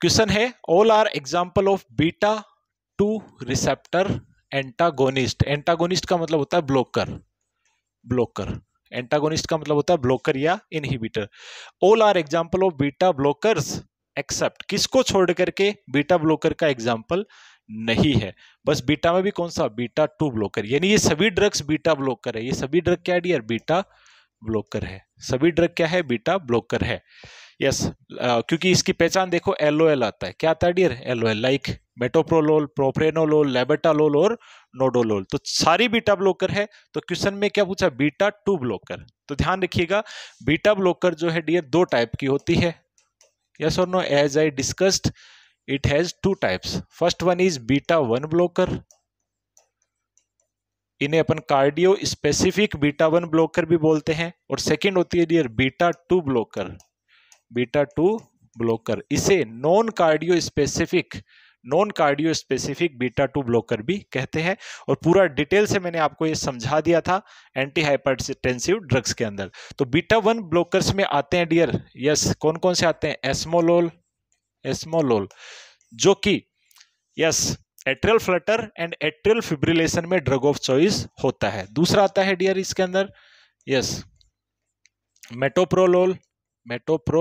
question है all are example of beta two receptor antagonist antagonist का मतलब होता है ब्लॉकर ब्लॉकर एंटागोनिस्ट का मतलब होता है ब्लॉकर या inhibitor all are example of beta blockers except किसको छोड़ करके बीटा ब्लॉकर का एग्जाम्पल नहीं है बस बीटा में भी कौन सा बीटा टू ब्लॉकर यानी ये सभी ड्रग्स बीटा ब्लॉकर है ये सभी ड्रग क्या डियर बीटा ब्लॉकर है सभी ड्रग क्या है बीटा ब्लॉकर है यस uh, क्योंकि इसकी पहचान देखो एल आता है क्या आता है dear L like metoprolol propranolol labetalol और नोडोलोल तो सारी बीटा ब्लॉकर है तो क्वेश्चन में क्या पूछा बीटा टू ब्लॉकर तो ध्यान रखिएगा बीटा ब्लॉकर जो है डियर दो टाइप की होती है यस और no as I discussed it has two types first one is beta one blocker इन्हें अपन cardio specific beta one blocker भी बोलते हैं और सेकेंड होती है dear beta two blocker beta two blocker इसे non cardio specific non cardio specific beta two blocker भी कहते हैं और पूरा डिटेल से मैंने आपको ये समझा दिया था एंटी हाइपरटेंसिव ड्रग्स के अंदर तो बीटा वन ब्लॉकर्स में आते हैं डियर यस कौन कौन से आते हैं एस्मोलोल एस्मोलोल जो कि yes atrial flutter and atrial fibrillation में ड्रग ऑफ चॉइस होता है दूसरा आता है डियर इसके अंदर यस मेटोप्रोलोल मेटोप्रो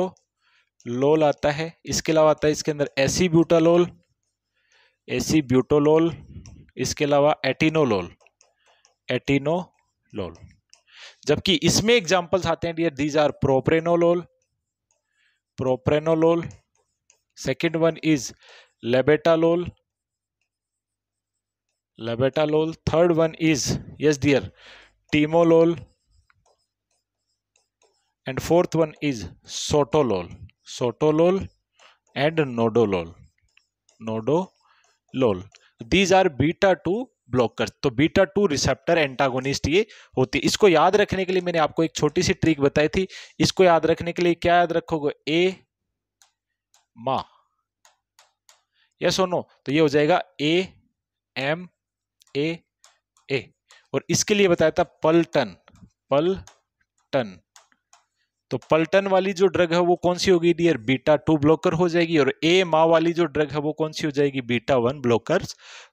लोल आता है इसके अलावा आता है इसके अंदर एसी ब्यूटालोल एसी ब्यूटोलोल इसके अलावा एटिनोलोल एटिनोलोल जबकि इसमें एग्जांपल्स आते हैं dear these are propranolol propranolol second one is labetalol labetalol third one is yes dear timolol and fourth one is sotolol sotolol and nodolol nodolol these are beta 2 blocker तो beta two receptor antagonist ये होती है इसको याद रखने के लिए मैंने आपको एक छोटी सी ट्रिक बताई थी इसको याद रखने के लिए क्या याद रखोगे ए मा या और नो तो ये हो जाएगा ए एम ए ए और इसके लिए बताया था पल्टन पल्टन तो पल्टन वाली जो ड्रग है वो कौन सी होगी डियर बीटा टू ब्लॉकर हो जाएगी और ए मा वाली जो ड्रग है वो कौन सी हो जाएगी बीटा वन ब्लॉकर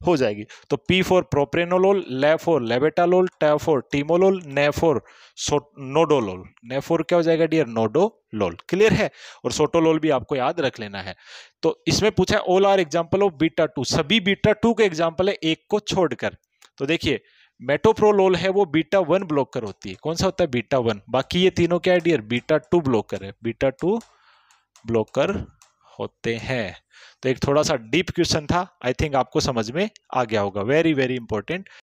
हो जाएगी तो P for propranolol L for labetalol T for timolol N so नोडोलोल ने फोर क्या हो जाएगा डियर नोडोलोल क्लियर है और सोटोलोल भी आपको याद रख लेना है तो इसमें पूछा है all are example of beta two सभी बीटा टू के एग्जाम्पल है एक को छोड़कर तो देखिए मेटोप्रोलोल है वो बीटा वन ब्लॉकर होती है कौन सा होता है बीटा वन बाकी ये तीनों क्या है डियर बीटा टू ब्लॉकर है बीटा टू ब्लॉकर होते हैं तो एक थोड़ा सा डीप क्वेश्चन था आई थिंक आपको समझ में आ गया होगा वेरी वेरी इंपॉर्टेंट